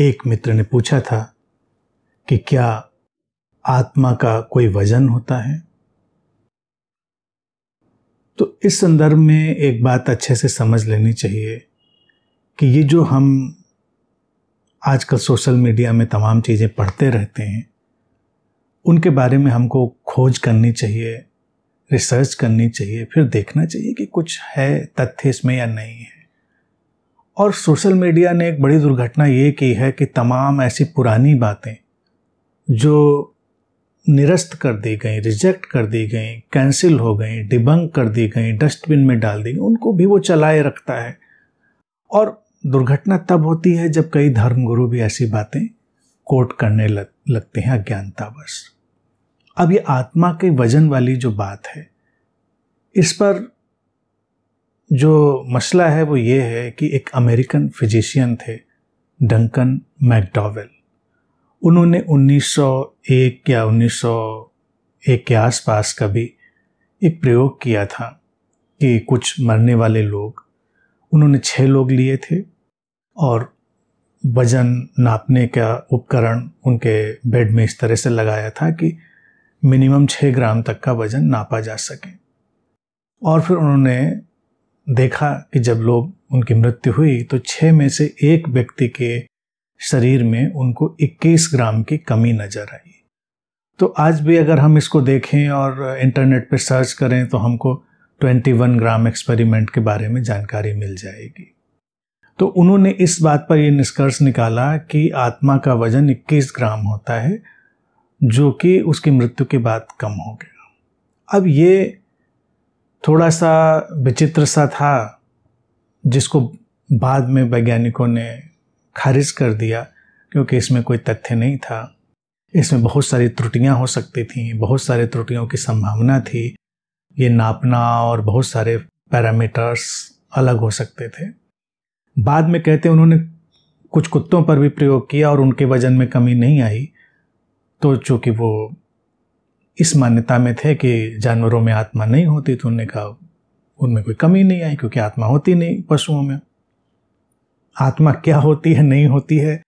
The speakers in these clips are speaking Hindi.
एक मित्र ने पूछा था कि क्या आत्मा का कोई वजन होता है तो इस संदर्भ में एक बात अच्छे से समझ लेनी चाहिए कि ये जो हम आजकल सोशल मीडिया में तमाम चीज़ें पढ़ते रहते हैं उनके बारे में हमको खोज करनी चाहिए रिसर्च करनी चाहिए फिर देखना चाहिए कि कुछ है तथ्य इसमें या नहीं है और सोशल मीडिया ने एक बड़ी दुर्घटना ये की है कि तमाम ऐसी पुरानी बातें जो निरस्त कर दी गई रिजेक्ट कर दी गई कैंसिल हो गई डिबंक कर दी गई डस्टबिन में डाल दी गई उनको भी वो चलाए रखता है और दुर्घटना तब होती है जब कई धर्मगुरु भी ऐसी बातें कोट करने लग, लगते हैं अज्ञानतावश अब ये आत्मा के वजन वाली जो बात है इस पर जो मसला है वो ये है कि एक अमेरिकन फिजिशियन थे डंकन मैकडॉवेल उन्होंने 1901 या 1901 के आसपास का भी एक प्रयोग किया था कि कुछ मरने वाले लोग उन्होंने छः लोग लिए थे और वजन नापने का उपकरण उनके बेड में इस तरह से लगाया था कि मिनिमम छः ग्राम तक का वजन नापा जा सके और फिर उन्होंने देखा कि जब लोग उनकी मृत्यु हुई तो छः में से एक व्यक्ति के शरीर में उनको 21 ग्राम की कमी नज़र आई तो आज भी अगर हम इसको देखें और इंटरनेट पर सर्च करें तो हमको 21 ग्राम एक्सपेरिमेंट के बारे में जानकारी मिल जाएगी तो उन्होंने इस बात पर यह निष्कर्ष निकाला कि आत्मा का वजन 21 ग्राम होता है जो कि उसकी मृत्यु के बाद कम हो गया अब ये थोड़ा सा विचित्र सा था जिसको बाद में वैज्ञानिकों ने खारिज कर दिया क्योंकि इसमें कोई तथ्य नहीं था इसमें बहुत सारी त्रुटियां हो सकती थी बहुत सारे त्रुटियों की संभावना थी ये नापना और बहुत सारे पैरामीटर्स अलग हो सकते थे बाद में कहते उन्होंने कुछ कुत्तों पर भी प्रयोग किया और उनके वजन में कमी नहीं आई तो चूँकि वो इस मान्यता में थे कि जानवरों में आत्मा नहीं होती तो उन्होंने कहा उनमें कोई कमी नहीं आई क्योंकि आत्मा होती नहीं पशुओं में आत्मा क्या होती है नहीं होती है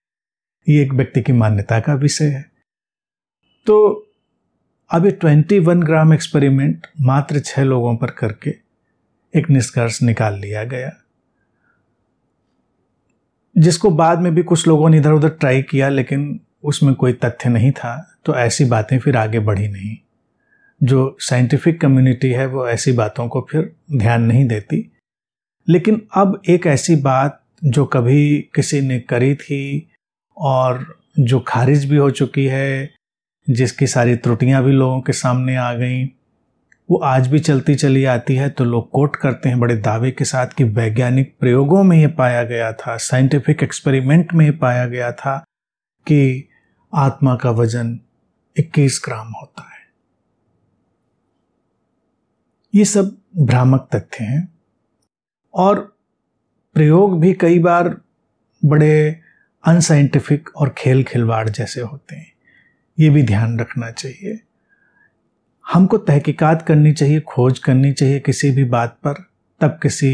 ये एक व्यक्ति की मान्यता का विषय है तो अब ये ट्वेंटी वन ग्राम एक्सपेरिमेंट मात्र छः लोगों पर करके एक निष्कर्ष निकाल लिया गया जिसको बाद में भी कुछ लोगों ने इधर उधर ट्राई किया लेकिन उसमें कोई तथ्य नहीं था तो ऐसी बातें फिर आगे बढ़ी नहीं जो साइंटिफिक कम्युनिटी है वो ऐसी बातों को फिर ध्यान नहीं देती लेकिन अब एक ऐसी बात जो कभी किसी ने करी थी और जो खारिज भी हो चुकी है जिसकी सारी त्रुटियां भी लोगों के सामने आ गई वो आज भी चलती चली आती है तो लोग कोट करते हैं बड़े दावे के साथ कि वैज्ञानिक प्रयोगों में ये पाया गया था साइंटिफिक एक्सपेरिमेंट में ये पाया गया था कि आत्मा का वजन 21 ग्राम होता है ये सब भ्रामक तथ्य हैं और प्रयोग भी कई बार बड़े अनसाइंटिफिक और खेल खिलवाड़ जैसे होते हैं ये भी ध्यान रखना चाहिए हमको तहकीकात करनी चाहिए खोज करनी चाहिए किसी भी बात पर तब किसी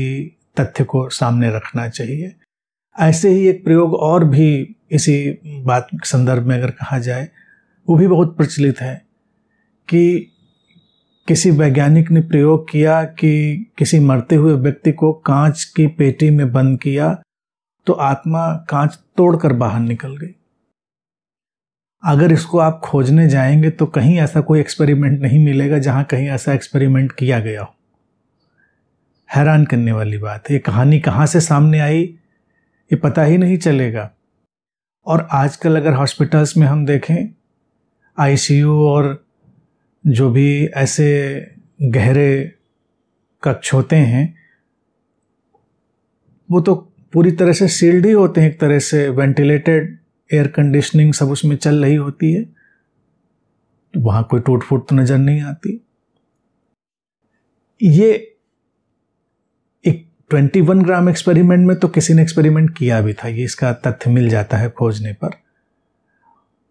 तथ्य को सामने रखना चाहिए ऐसे ही एक प्रयोग और भी इसी बात के संदर्भ में अगर कहा जाए वो भी बहुत प्रचलित है कि किसी वैज्ञानिक ने प्रयोग किया कि किसी मरते हुए व्यक्ति को कांच की पेटी में बंद किया तो आत्मा कांच तोड़कर बाहर निकल गई अगर इसको आप खोजने जाएंगे तो कहीं ऐसा कोई एक्सपेरिमेंट नहीं मिलेगा जहां कहीं ऐसा एक्सपेरिमेंट किया गया हो हैरान करने वाली बात है ये कहानी कहाँ से सामने आई ये पता ही नहीं चलेगा और आजकल अगर हॉस्पिटल्स में हम देखें आईसीयू और जो भी ऐसे गहरे कक्ष होते हैं वो तो पूरी तरह से सील्ड ही होते हैं एक तरह से वेंटिलेटेड एयर कंडीशनिंग सब उसमें चल रही होती है तो वहाँ कोई टूट फूट तो नज़र नहीं आती ये ट्वेंटी वन ग्राम एक्सपेरिमेंट में तो किसी ने एक्सपेरिमेंट किया भी था ये इसका तथ्य मिल जाता है खोजने पर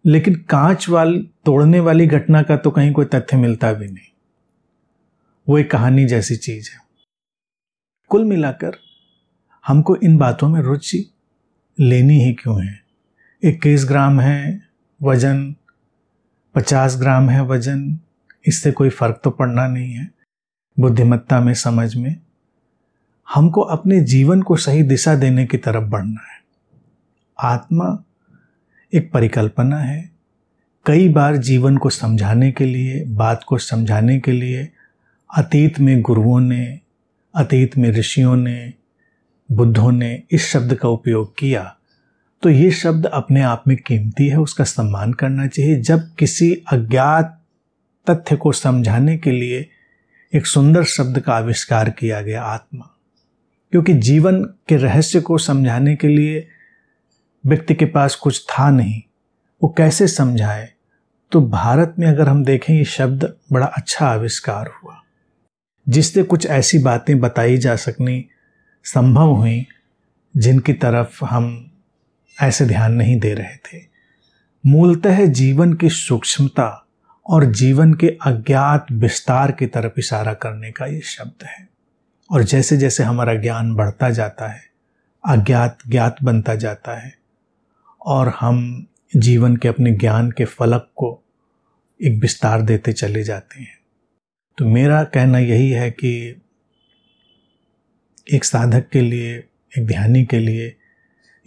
लेकिन कांच वाल तोड़ने वाली घटना का तो कहीं कोई तथ्य मिलता भी नहीं वो एक कहानी जैसी चीज है कुल मिलाकर हमको इन बातों में रुचि लेनी ही क्यों है इक्कीस ग्राम है वजन पचास ग्राम है वजन इससे कोई फर्क तो पड़ना नहीं है बुद्धिमत्ता में समझ में हमको अपने जीवन को सही दिशा देने की तरफ बढ़ना है आत्मा एक परिकल्पना है कई बार जीवन को समझाने के लिए बात को समझाने के लिए अतीत में गुरुओं ने अतीत में ऋषियों ने बुद्धों ने इस शब्द का उपयोग किया तो ये शब्द अपने आप में कीमती है उसका सम्मान करना चाहिए जब किसी अज्ञात तथ्य को समझाने के लिए एक सुंदर शब्द का आविष्कार किया गया आत्मा क्योंकि जीवन के रहस्य को समझाने के लिए व्यक्ति के पास कुछ था नहीं वो कैसे समझाए तो भारत में अगर हम देखें ये शब्द बड़ा अच्छा आविष्कार हुआ जिससे कुछ ऐसी बातें बताई जा सकनी संभव हुई जिनकी तरफ हम ऐसे ध्यान नहीं दे रहे थे मूलतः जीवन की सूक्ष्मता और जीवन के अज्ञात विस्तार की तरफ इशारा करने का ये शब्द है और जैसे जैसे हमारा ज्ञान बढ़ता जाता है अज्ञात ज्ञात बनता जाता है और हम जीवन के अपने ज्ञान के फलक को एक विस्तार देते चले जाते हैं तो मेरा कहना यही है कि एक साधक के लिए एक ध्यानी के लिए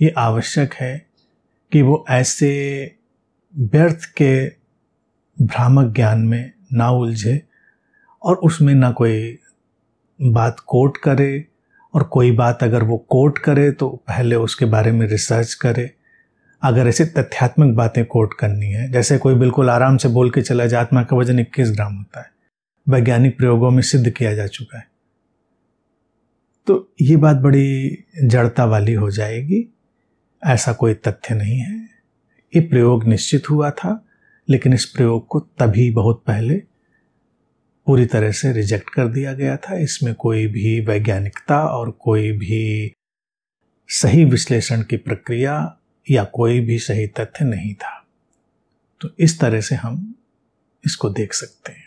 ये आवश्यक है कि वो ऐसे व्यर्थ के भ्रामक ज्ञान में ना उलझे और उसमें ना कोई बात कोट करे और कोई बात अगर वो कोट करे तो पहले उसके बारे में रिसर्च करे अगर ऐसी तथ्यात्मक बातें कोट करनी है जैसे कोई बिल्कुल आराम से बोल के चला जाए आत्मा का वजन 21 ग्राम होता है वैज्ञानिक प्रयोगों में सिद्ध किया जा चुका है तो ये बात बड़ी जड़ता वाली हो जाएगी ऐसा कोई तथ्य नहीं है ये प्रयोग निश्चित हुआ था लेकिन इस प्रयोग को तभी बहुत पहले पूरी तरह से रिजेक्ट कर दिया गया था इसमें कोई भी वैज्ञानिकता और कोई भी सही विश्लेषण की प्रक्रिया या कोई भी सही तथ्य नहीं था तो इस तरह से हम इसको देख सकते हैं